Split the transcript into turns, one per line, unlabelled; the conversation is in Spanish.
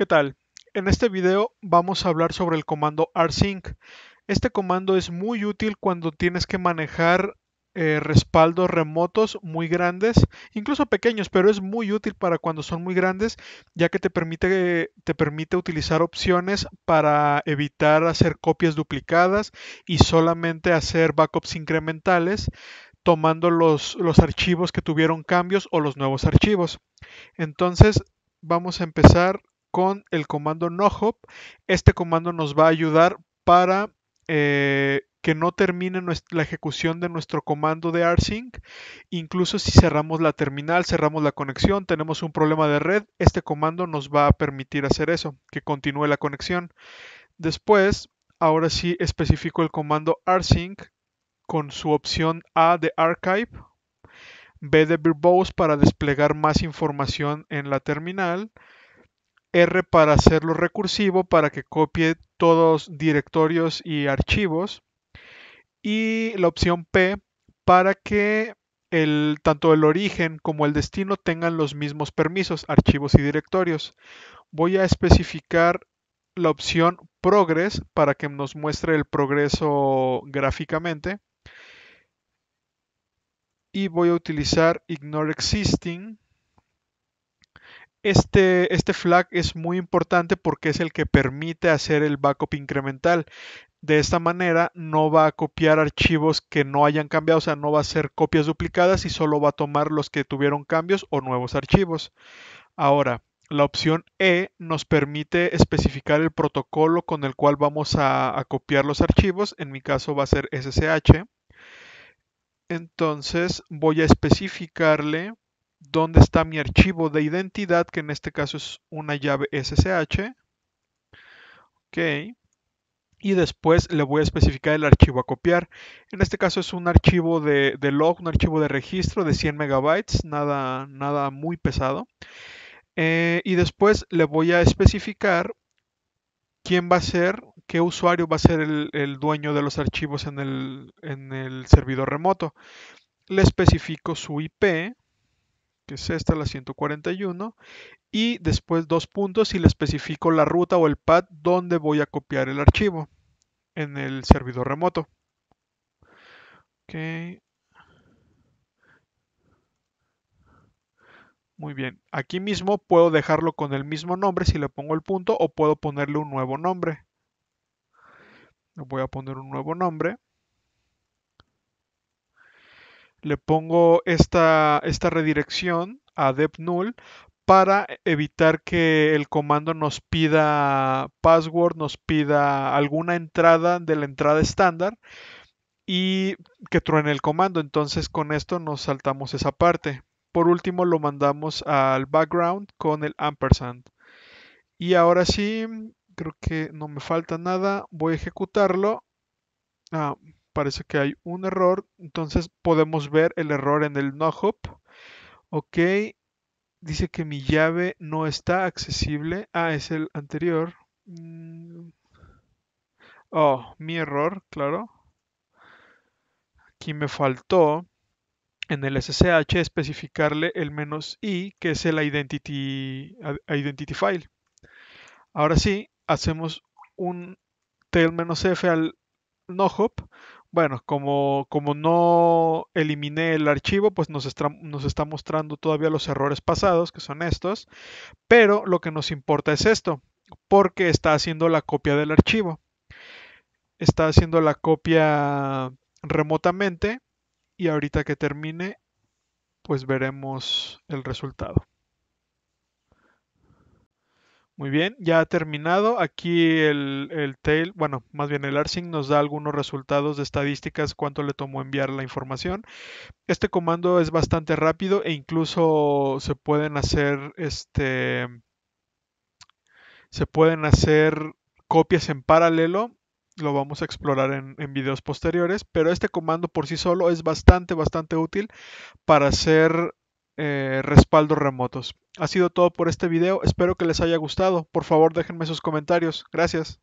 ¿Qué tal? En este video vamos a hablar sobre el comando rsync. Este comando es muy útil cuando tienes que manejar eh, respaldos remotos muy grandes, incluso pequeños, pero es muy útil para cuando son muy grandes, ya que te permite, te permite utilizar opciones para evitar hacer copias duplicadas y solamente hacer backups incrementales tomando los, los archivos que tuvieron cambios o los nuevos archivos. Entonces, vamos a empezar con el comando nohop. Este comando nos va a ayudar para eh, que no termine la ejecución de nuestro comando de rsync. Incluso si cerramos la terminal, cerramos la conexión, tenemos un problema de red, este comando nos va a permitir hacer eso, que continúe la conexión. Después, ahora sí especifico el comando rsync con su opción A de archive, B de verbose para desplegar más información en la terminal, R para hacerlo recursivo, para que copie todos directorios y archivos. Y la opción P para que el, tanto el origen como el destino tengan los mismos permisos, archivos y directorios. Voy a especificar la opción Progress para que nos muestre el progreso gráficamente. Y voy a utilizar Ignore Existing este, este flag es muy importante porque es el que permite hacer el backup incremental. De esta manera no va a copiar archivos que no hayan cambiado, o sea, no va a hacer copias duplicadas y solo va a tomar los que tuvieron cambios o nuevos archivos. Ahora, la opción E nos permite especificar el protocolo con el cual vamos a, a, copiar los archivos. En mi caso va a ser SSH. Entonces voy a especificarle dónde está mi archivo de identidad, que en este caso es una llave SSH. Ok. Y después le voy a especificar el archivo a copiar. En este caso es un archivo de, log, un archivo de registro de 100 megabytes, nada, nada muy pesado. Eh, y después le voy a especificar quién va a ser, qué usuario va a ser el, dueño de los archivos en el, en el servidor remoto. Le especifico su IP, que es esta, la 141, y después dos puntos y le especifico la ruta o el pad donde voy a copiar el archivo en el servidor remoto. Muy bien, aquí mismo puedo dejarlo con el mismo nombre si le pongo el punto o puedo ponerle un nuevo nombre. Le voy a poner un nuevo nombre le pongo esta, esta redirección a dev null para evitar que el comando nos pida password, nos pida alguna entrada de la entrada estándar y que truene el comando. Entonces con esto nos saltamos esa parte. Por último lo mandamos al background con el ampersand. Y ahora sí, creo que no me falta nada. Voy a ejecutarlo. Ah, parece que hay un error, entonces podemos ver el error en el no hop. Ok, dice que mi llave no está accesible. Ah, es el anterior. Mm. Oh, mi error, claro. Aquí me faltó en el SSH especificarle el menos i, que es el identity, identity file. Ahora sí, hacemos un tail-f al no hop bueno, como, como no eliminé el archivo, pues nos está, nos está mostrando todavía los errores pasados, que son estos, pero lo que nos importa es esto, porque está haciendo la copia del archivo. Está haciendo la copia remotamente y ahorita que termine, pues veremos el resultado. Muy bien, ya ha terminado. Aquí el, tail, bueno, más bien el arsync nos da algunos resultados de estadísticas, cuánto le tomó enviar la información. Este comando es bastante rápido e incluso se pueden hacer este se pueden hacer copias en paralelo lo vamos a explorar en, en, videos posteriores, pero este comando por sí solo es bastante, bastante útil para hacer eh, respaldos remotos. Ha sido todo por este video, espero que les haya gustado. Por favor déjenme sus comentarios. Gracias.